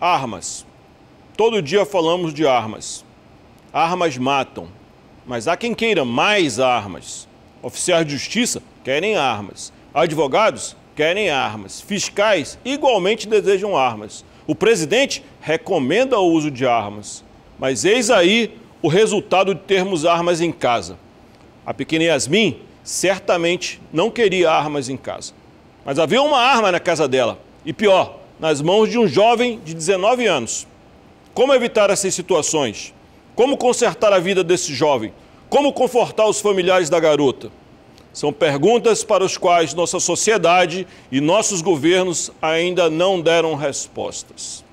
Armas. Todo dia falamos de armas. Armas matam. Mas há quem queira mais armas. Oficiais de justiça querem armas. Advogados querem armas. Fiscais igualmente desejam armas. O presidente recomenda o uso de armas. Mas eis aí o resultado de termos armas em casa. A pequena Yasmin certamente não queria armas em casa. Mas havia uma arma na casa dela. E pior, nas mãos de um jovem de 19 anos. Como evitar essas situações? Como consertar a vida desse jovem? Como confortar os familiares da garota? São perguntas para as quais nossa sociedade e nossos governos ainda não deram respostas.